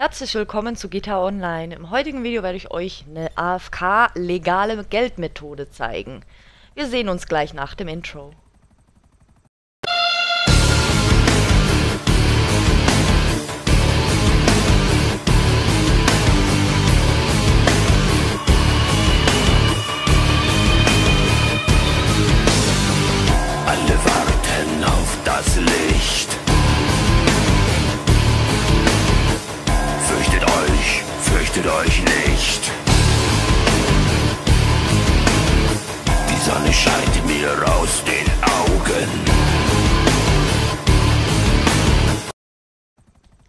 Herzlich willkommen zu GTA Online. Im heutigen Video werde ich euch eine AFK-legale Geldmethode zeigen. Wir sehen uns gleich nach dem Intro.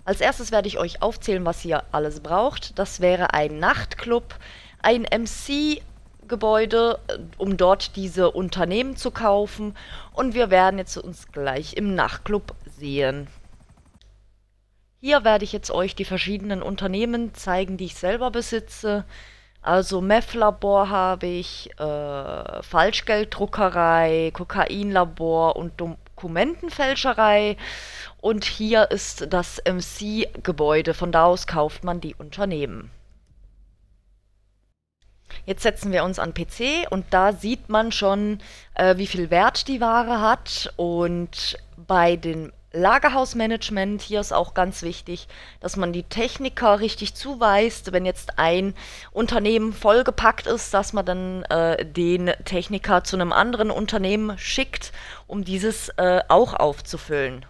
Als erstes werde ich euch aufzählen, was ihr alles braucht. Das wäre ein Nachtclub, ein MC, Gebäude, äh, um dort diese Unternehmen zu kaufen. Und wir werden jetzt uns gleich im Nachtclub sehen. Hier werde ich jetzt euch die verschiedenen Unternehmen zeigen, die ich selber besitze. Also Meth-Labor habe ich, äh, Falschgelddruckerei, Kokainlabor und Dokumentenfälscherei. Und hier ist das MC-Gebäude. Von da aus kauft man die Unternehmen. Jetzt setzen wir uns an PC und da sieht man schon, äh, wie viel Wert die Ware hat. Und bei den Lagerhausmanagement, hier ist auch ganz wichtig, dass man die Techniker richtig zuweist. Wenn jetzt ein Unternehmen vollgepackt ist, dass man dann äh, den Techniker zu einem anderen Unternehmen schickt, um dieses äh, auch aufzufüllen.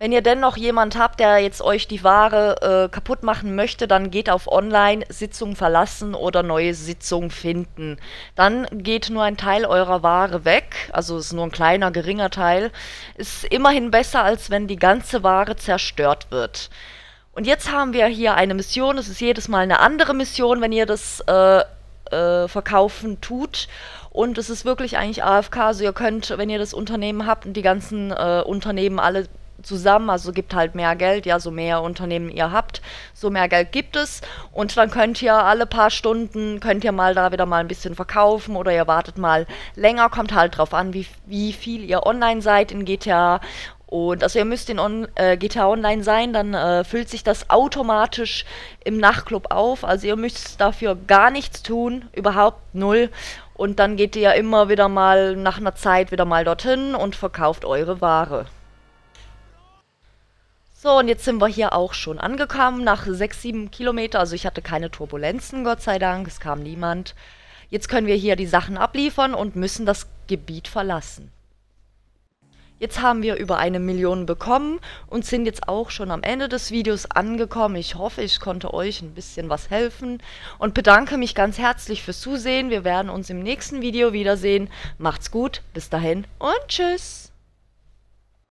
Wenn ihr dennoch jemand habt, der jetzt euch die Ware äh, kaputt machen möchte, dann geht auf Online, Sitzung verlassen oder neue Sitzung finden. Dann geht nur ein Teil eurer Ware weg, also ist nur ein kleiner, geringer Teil. Ist immerhin besser, als wenn die ganze Ware zerstört wird. Und jetzt haben wir hier eine Mission, es ist jedes Mal eine andere Mission, wenn ihr das äh, äh, verkaufen tut. Und es ist wirklich eigentlich AFK, also ihr könnt, wenn ihr das Unternehmen habt und die ganzen äh, Unternehmen alle zusammen, also gibt halt mehr Geld, ja, so mehr Unternehmen ihr habt, so mehr Geld gibt es und dann könnt ihr alle paar Stunden, könnt ihr mal da wieder mal ein bisschen verkaufen oder ihr wartet mal länger, kommt halt drauf an, wie, wie viel ihr online seid in GTA und also ihr müsst in on, äh, GTA Online sein, dann äh, füllt sich das automatisch im Nachtclub auf. Also ihr müsst dafür gar nichts tun, überhaupt null. Und dann geht ihr ja immer wieder mal nach einer Zeit wieder mal dorthin und verkauft eure Ware. So, und jetzt sind wir hier auch schon angekommen, nach 6, 7 Kilometer. Also ich hatte keine Turbulenzen, Gott sei Dank, es kam niemand. Jetzt können wir hier die Sachen abliefern und müssen das Gebiet verlassen. Jetzt haben wir über eine Million bekommen und sind jetzt auch schon am Ende des Videos angekommen. Ich hoffe, ich konnte euch ein bisschen was helfen und bedanke mich ganz herzlich fürs Zusehen. Wir werden uns im nächsten Video wiedersehen. Macht's gut, bis dahin und tschüss.